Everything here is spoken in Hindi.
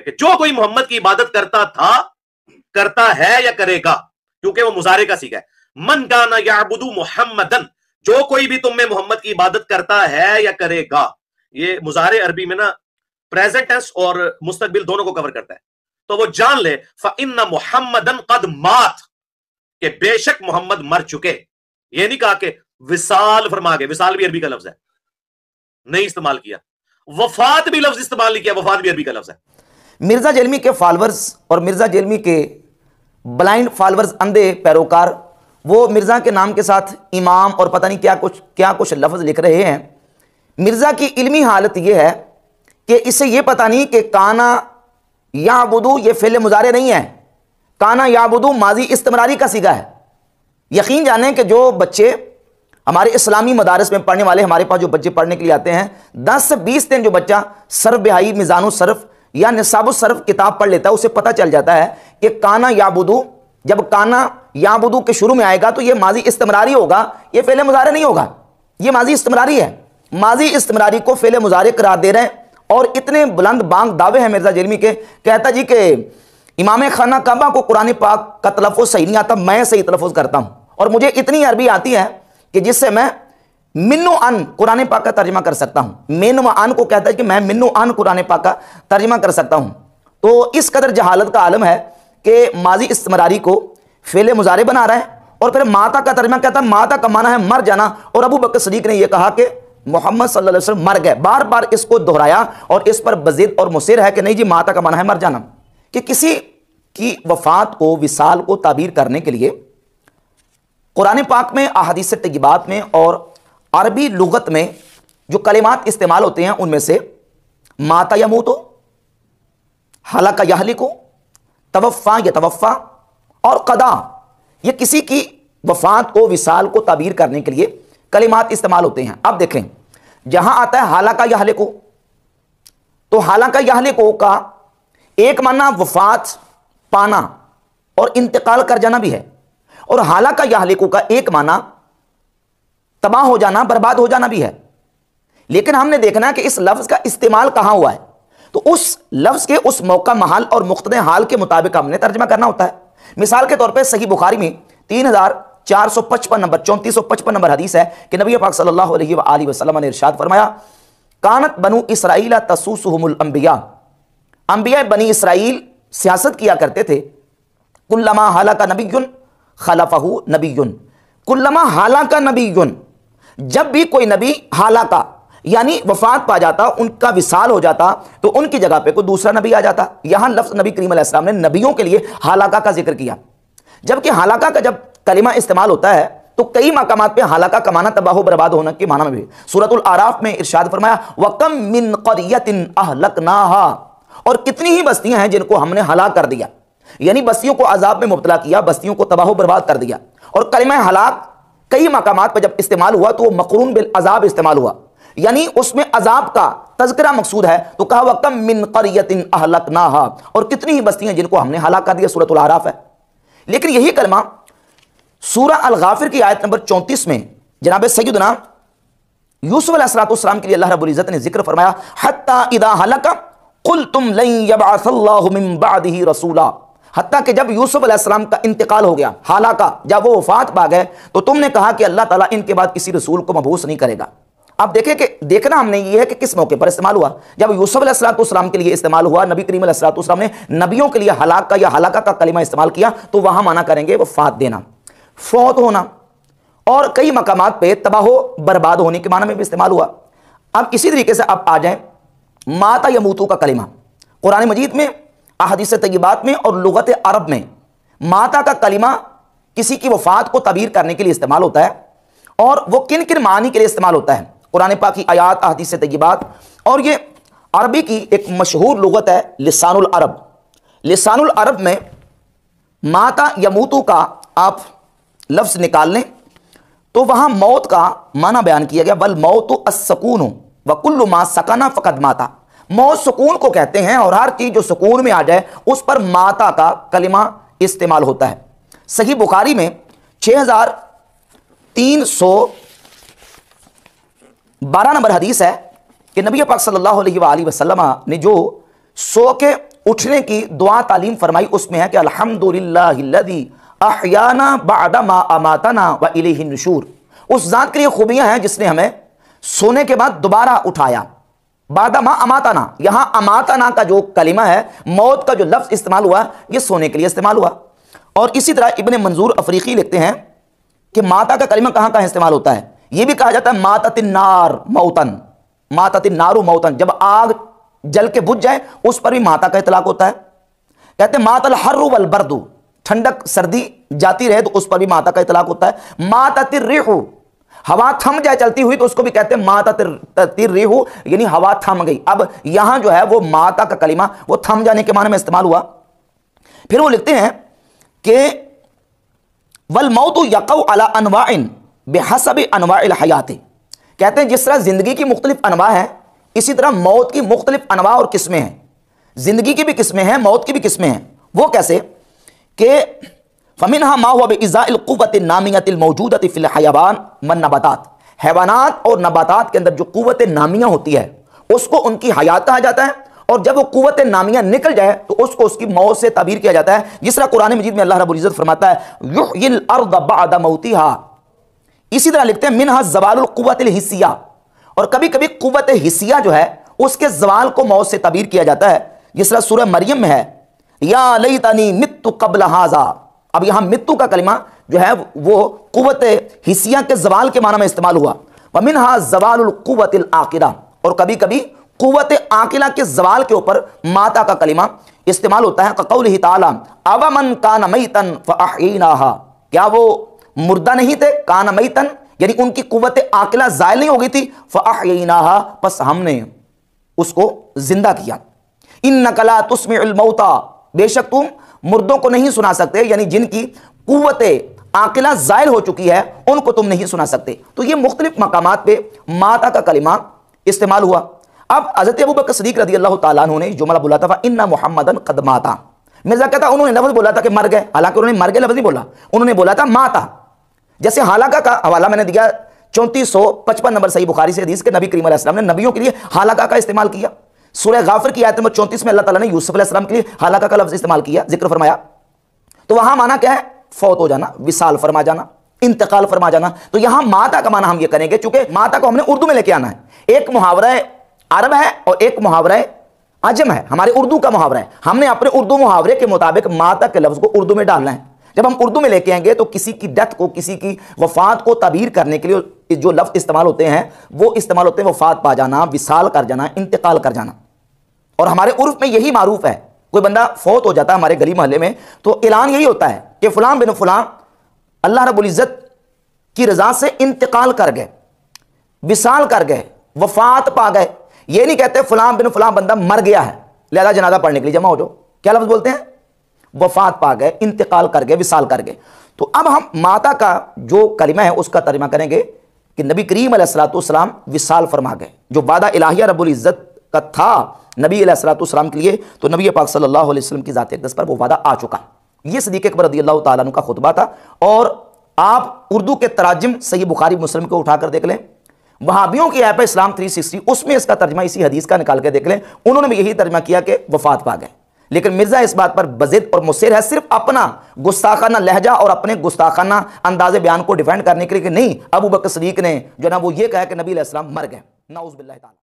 पे कि जो कोई मोहम्मद की इबादत करता था करता है या करेगा क्योंकि वो मुजारे का सीखा है मन काना याबुदू मोहम्मदन जो कोई भी तुम में मोहम्मद की इबादत करता है या करेगा ये मुजारे अरबी में ना प्रेजेंट टेंस और मुस्तकबिल दोनों को कवर करता है तो वो जान ले मोहम्मदन कद मात के बेशक मोहम्मद मर चुके ये नहीं कहा कि विशाल फरमा गए विशाल भी अरबी का लफ्ज है नहीं इस्तेमाल किया वफात भी लफ्ज इस्तेमाल नहीं किया वफात भी अरबी का लफ्ज है मिर्ज़ा जेलमी के फॉलोअर्स और मिर्ज़ा जेलमी के ब्लाइंड फॉलोअर्स अंधे पैरोकार वो मिर्ज़ा के नाम के साथ इमाम और पता नहीं क्या कुछ क्या कुछ लफ्ज़ लिख रहे हैं मिर्ज़ा की इल्मी हालत ये है कि इसे ये पता नहीं कि काना या बुदू ये फेल मुजारे नहीं है काना या बुदू माजी इस्तमरारी का सीगा है यकीन जाने कि जो बच्चे हमारे इस्लामी मदारस में पढ़ने वाले हमारे पास जो बच्चे पढ़ने के लिए आते हैं दस से बीस दिन जो बच्चा सर्फ बिहाई मिज़ान सर्फ या निसाब किताब पढ़ लेता है उसे पता चल जाता है कि काना याबुदू जब काना याबुदू के शुरू में आएगा तो यह माजी इस्तेमारी होगा यह फेले मुजारे नहीं होगा यह माजी इस्तेमारी है माजी इस्तेमारी को फेले मुजारे करार दे रहे हैं और इतने बुलंद बांग दावे हैं मिर्जा जलमी के कहता जी के इमाम खाना काबा को कुरान पाक का तलफ़ सही नहीं आता मैं सही तलफ़ करता हूँ और मुझे इतनी अरबी आती है कि जिससे मैं मिन्नो अन कुरान पाक का तर्जमा कर सकता हूं मेनु अन को कहता है कि मैं मिन्नो अन कुरान पाक का तर्जमा कर सकता हूं तो इस कदर जहालत का आलम है कि माजी इस्तमरारी को फेले मुजारे बना रहा है और फिर माता का तर्जमा कहता है माता का माना है मर जाना और अबू बकर सदीक ने यह कहा कि मोहम्मद सल्लल्लाहु अलैहि वसल्लम मर गए बार बार इसको दोहराया और इस पर बजीद और मुसिर है कि नहीं जी माता का माना है मर जाना कि किसी की वफात को विसाल को ताबीर करने के लिए कुरान पाक में अहादीस तयबात में और अरबी लुगत में जो कलिमात इस्तेमाल होते हैं उनमें से माता यमू तो हलाका को तवफ़ा या तवफ़ा और कदा ये किसी की वफात को विसाल को तबीर करने के लिए कलिमात इस्तेमाल होते हैं अब देखें जहां आता है यहले को तो यहले को का एक माना वफात पाना और इंतकाल कर जाना भी है और यहले को का एक माना तबाह हो जाना बर्बाद हो जाना भी है लेकिन हमने देखना कि इस लफ्ज़ का इस्तेमाल कहां हुआ है तो उस लफ्ज़ के उस मौका महाल और मुख्त हाल के मुताबिक हमने तर्जमा करना होता है मिसाल के तौर पर सही बुखारी में तीन हज़ार चार सौ पचपन नंबर चौंतीस सौ पचपन नंबर हदीस है कि नबी पाक सल्लल्लाहु अलैहि वसल्लम ने इरशाद फरमाया कानत बनु इसराइल तसूसहमुल अंबिया अंबिया बनी इसराइल सियासत किया करते थे कुल्लमा हाला का नबी खलाफा नबी कुल्लमा हाला का नबी जब भी कोई नबी हाला का यानी वफात पा जाता उनका विशाल हो जाता तो उनकी जगह पे कोई दूसरा नबी आ जाता यहां लफ्ज़ नबी करीम अलैहिस्सलाम ने नबियों के लिए हालाका का जिक्र किया जबकि हालाका का जब कलिमा इस्तेमाल होता है तो कई मकाम पे हालाका कमाना तबाह बर्बाद होना के माना में भी सूरतुल आराफ में इरशाद फरमाया वकम मिन करियतिन अहलकनाहा और कितनी ही बस्तियां हैं जिनको हमने हलाक कर दिया यानी बस्तियों को अजाब में मुबतला किया बस्तियों को तबाह बर्बाद कर दिया और कलिमा हलाक कई मकाम पर जब इस्तेमाल हुआ तो वह मकरून बिल अजाब इस्तेमाल हुआ यानी उसमें अजाब का तस्करा मकसूद है तो कहा वह कम मिन करियतिन अहलक ना और कितनी ही बस्तियां जिनको हमने हलाक कर दिया सूरत आराफ है लेकिन यही कलमा सूरह अल गाफिर की आयत नंबर चौंतीस में जनाब सैदना यूसुफ असलातम के लिए अल्लाह रबुल्ज़त ने जिक्र फरमाया हत्ता इदा हलक कुल तुम लई रसूला हती कि जब यूसुफ अलैहिस्सलाम का इंतकाल हो गया हालांकि जब वो वफात पा गए तो तुमने कहा कि अल्लाह ताला इनके बाद किसी रसूल को मबूस नहीं करेगा अब देखें कि देखना हमने ये है कि किस मौके पर इस्तेमाल हुआ जब यूसुफ अलैहिस्सलाम के लिए इस्तेमाल हुआ नबी करीम अलैहिस्सलाम ने नबियों के लिए हलाक का या हलाका का कलिमा इस्तेमाल किया तो वहां माना करेंगे वफात देना फौत होना और कई मकाम पर तबाह बर्बाद होने के माना में भी इस्तेमाल हुआ अब इसी तरीके से अब आ जाए माता यमूतू का कलिमा कुरान मजीद में अहदीस तयबात में और लगत अरब में माता का कलिमा किसी की वफात को तबीर करने के लिए इस्तेमाल होता है और वो किन किन मानी के लिए इस्तेमाल होता है कुरान पा की आयात अहदीस तयबात और ये अरबी की एक मशहूर लगत है लसानुल अरब लसानुल अरब में माता यमूतू का आप लफ्ज़ निकाल लें तो वहां मौत का माना बयान किया गया बल मौत असकून व कुल्लु मा सकाना फ़कद माता मौत सुकून को कहते हैं और हर चीज़ जो सुकून में आ जाए उस पर माता का कलिमा इस्तेमाल होता है सही बुखारी में छह हज़ार तीन सौ बारह नंबर हदीस है कि नबी पाक सल्लल्लाहु अलैहि वसल्लम ने जो सो के उठने की दुआ तालीम फरमाई उसमें है कि अलहमदिल्लादी अहयाना बादमा अमातना व इले नशूर उस ज़ात के लिए खूबियां हैं जिसने हमें सोने के बाद दोबारा उठाया बादामा अमाताना यहां अमाताना का जो कलिमा है मौत का जो लफ्ज़ इस्तेमाल हुआ ये सोने के लिए इस्तेमाल हुआ और इसी तरह इबन मंजूर अफ्रीकी लिखते हैं कि माता का कलिमा कहां कहां इस्तेमाल होता है ये भी कहा जाता है माता नार मौतन माता नारू मौतन जब आग जल के बुझ जाए उस पर भी माता का इतलाक होता है कहते हैं मातल हर्रू वल बर्दू ठंडक सर्दी जाती रहे तो उस पर भी माता का इतलाक होता है तिर रेहू हवा थम जाए चलती हुई तो उसको भी कहते हैं माता तिर रेहु यानी हवा थम गई अब यहां जो है वो माता का कलिमा वो थम जाने के माने में इस्तेमाल हुआ फिर वो लिखते हैं कि वल मौत यकव अला अनवाइन बेहसब अनवा हयाते कहते हैं जिस तरह ज़िंदगी की मुख्तलिफ अनवा है इसी तरह मौत की मुख्तलिफ अनवा और किस्में हैं ज़िंदगी की भी किस्में हैं मौत की भी किस्में हैं वो कैसे कि फ़मिन माह इज़ाक़वत नामियत मौजूदत फ़िलहयाबान मन नबात हैवानात और नबात के अंदर जो क़वत नामिया होती है उसको उनकी हयात कहा जाता है और जब वो कुत नामिया निकल जाए तो उसको उसकी मौत से तबीर किया जाता है जिस तरह कुरान मजीद में अल्लाह रबुल्ज़त फरमाता है युहिल अर्द इसी तरह लिखते हैं हा ज़वालत हिस्सिया और कभी कभी कुत हिस्सिया जो है उसके जवाल को मौत से तबीर किया जाता है जिस तरह सूर मरियम में है या लई तनी मित्तु कबल हाजा अब यहां मृत्यु का कलिमा जो है वो कुत हिसिया के जवाल के माना में इस्तेमाल हुआ वमिन हा कुवत आकिला और कभी कभी कुत आकिला के जवाल के ऊपर माता का कलिमा इस्तेमाल होता है ककौल ही ताला अवमन कानमई तन क्या वो मुर्दा नहीं थे कानमई तन यानी उनकी कुत आकिला ज़ायल नहीं हो गई थी फ़ीनाहा बस हमने उसको जिंदा किया इन नकला तुस्म बेशक तुम मुर्दों को नहीं सुना सकते यानी जिनकी कुतें आकिला जायल हो चुकी है उनको तुम नहीं सुना सकते तो ये मुख्तलिफ मकाम पर माता का कलिमा इस्तेमाल हुआ अब अजरत अबू बकर सदीक रदी अल्लाह तुमने ने जुमला बोला था इन्ना मोहम्मद कदमाता मिर्जा कहता उन्होंने लफ्ज़ बोला था कि मर गए हालांकि उन्होंने मर गए लफ्ज़ नहीं बोला उन्होंने बोला था माता जैसे हालाका का हवाला मैंने दिया चौंतीस सौ पचपन नंबर सही बुखारी से हदीस के नबी करीम ने नबियों के लिए हालाका का इस्तेमाल किया सूर्य गाफर की आयत नंबर चौंतीस में अल्लाह ताला ने यूसफ अलैहिस्सलाम के लिए हालाका का लफ्ज इस्तेमाल किया जिक्र फरमाया तो वहां माना क्या है फौत हो जाना विशाल फरमा जाना इंतकाल फरमा जाना तो यहां माता का माना हम ये करेंगे चूंकि माता को हमने उर्दू में लेके आना है एक मुहावरा अरब है और एक मुहावरा अजम है हमारे उर्दू का मुहावरा है हमने अपने उर्दू मुहावरे के मुताबिक माता के लफ्ज़ को उर्दू में डालना है जब हम उर्दू में लेके आएंगे तो किसी की डेथ को किसी की वफात को तबीर करने के लिए जो लफ्ज़ इस्तेमाल होते हैं वो इस्तेमाल होते हैं वफात पा जाना विसाल कर जाना इंतकाल कर जाना और हमारे उर्फ में यही मारूफ है कोई बंदा फौत हो जाता है हमारे गली मोहल्ले में तो ऐलान यही होता है कि फ़लाँ बिन फ़लाँ अल्लाह रबुल्ज़त की रजा से इंतकाल कर गए विसाल कर गए वफात पा गए ये नहीं कहते फ़लाँ बिन फ़लाँ बंदा मर गया है लिहाजा जनाजा पढ़ने के लिए जमा हो जाओ क्या लफ्ज़ बोलते हैं वफात पा गए इंतकाल कर गए विसाल कर गए तो अब हम माता का जो कलिमा है उसका तर्जमा करेंगे कि नबी करीम सलाम विशाल फरमा गए जो वादा इलाहिया रबुल्ज़त का था नबी सलाम के लिए तो नबी पाक सल्लल्लाहु अलैहि वसल्लम की ज़ात अकदस पर वो वादा आ चुका ये सदीक अकबर रदी अल्लाह तु का खुतबा था और आप उर्दू के तराजम सही बुखारी मुस्लिम को उठाकर देख लें वहाबियों की ऐप इस्लाम 360 उसमें इसका तर्जमा इसी हदीस का निकाल के देख लें उन्होंने भी यही तर्जमा किया कि वफात पा गए लेकिन मिर्जा इस बात पर बजिद और मुसर है सिर्फ अपना गुस्ताखाना लहजा और अपने गुस्ताखाना अंदाज बयान को डिफेंड करने के लिए कि नहीं अबू बकर सदीक ने जो ना वो ये कहा कि नबी इस्लाम मर गए नाउज बिल्ला